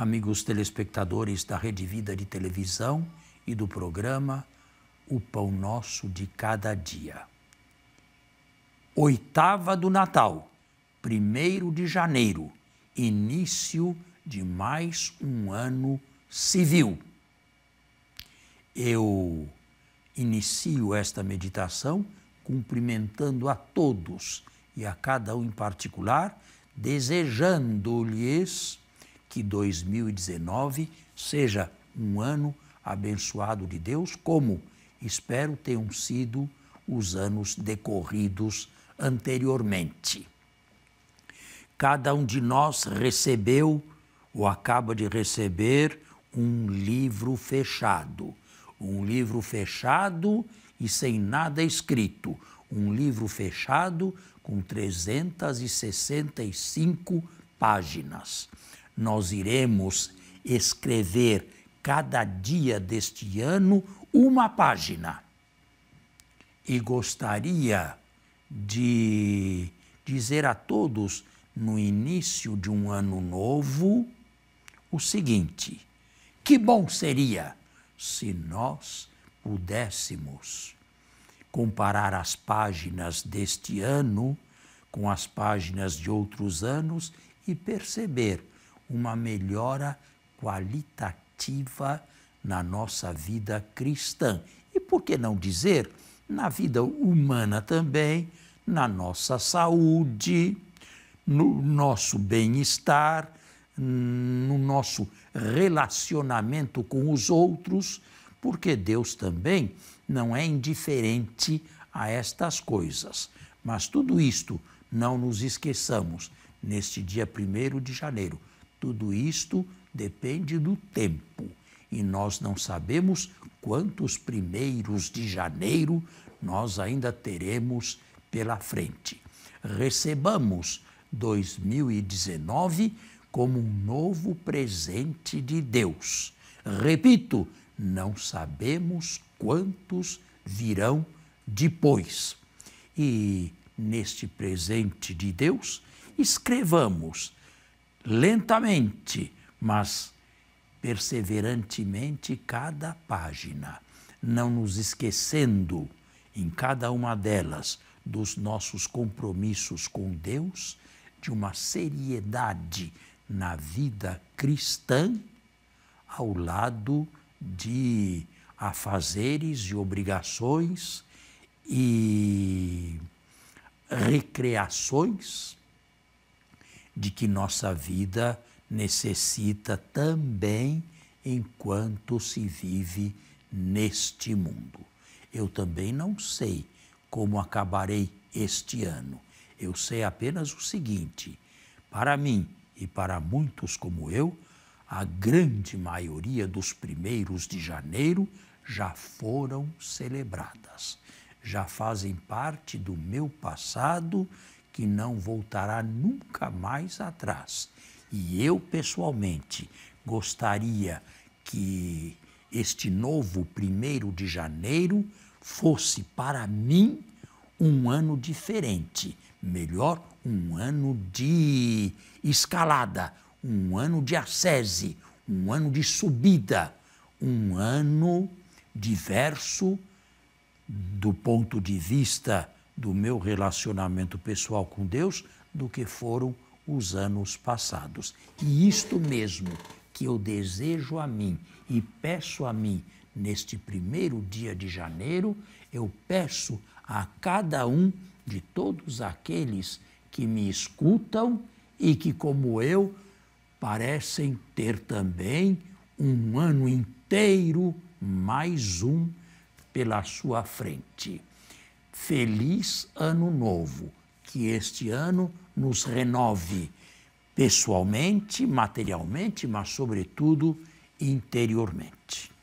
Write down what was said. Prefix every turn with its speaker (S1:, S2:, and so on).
S1: amigos telespectadores da Rede Vida de Televisão e do programa O Pão Nosso de Cada Dia. Oitava do Natal, 1 de janeiro, início de mais um ano civil. Eu inicio esta meditação cumprimentando a todos e a cada um em particular, desejando-lhes que 2019 seja um ano abençoado de Deus, como espero tenham sido os anos decorridos anteriormente. Cada um de nós recebeu ou acaba de receber um livro fechado. Um livro fechado e sem nada escrito. Um livro fechado com 365 páginas nós iremos escrever cada dia deste ano uma página. E gostaria de dizer a todos, no início de um ano novo, o seguinte: que bom seria se nós pudéssemos comparar as páginas deste ano com as páginas de outros anos e perceber uma melhora qualitativa na nossa vida cristã. E por que não dizer na vida humana também, na nossa saúde, no nosso bem-estar, no nosso relacionamento com os outros, porque Deus também não é indiferente a estas coisas. Mas tudo isto, não nos esqueçamos, neste dia 1 de janeiro, tudo isto depende do tempo e nós não sabemos quantos primeiros de janeiro nós ainda teremos pela frente. Recebamos 2019 como um novo presente de Deus. Repito, não sabemos quantos virão depois. E neste presente de Deus, escrevamos lentamente, mas perseverantemente cada página, não nos esquecendo em cada uma delas dos nossos compromissos com Deus, de uma seriedade na vida cristã, ao lado de afazeres e obrigações e recreações de que nossa vida necessita também enquanto se vive neste mundo. Eu também não sei como acabarei este ano. Eu sei apenas o seguinte: para mim e para muitos como eu, a grande maioria dos primeiros de janeiro já foram celebradas, já fazem parte do meu passado que não voltará nunca mais atrás. E eu, pessoalmente, gostaria que este novo primeiro de janeiro fosse para mim um ano diferente, melhor, um ano de escalada, um ano de ascese, um ano de subida, um ano diverso do ponto de vista do meu relacionamento pessoal com Deus do que foram os anos passados. E isto mesmo que eu desejo a mim e peço a mim neste primeiro dia de janeiro, eu peço a cada um de todos aqueles que me escutam e que, como eu, parecem ter também um ano inteiro mais um pela sua frente. Feliz Ano Novo, que este ano nos renove pessoalmente, materialmente, mas, sobretudo, interiormente.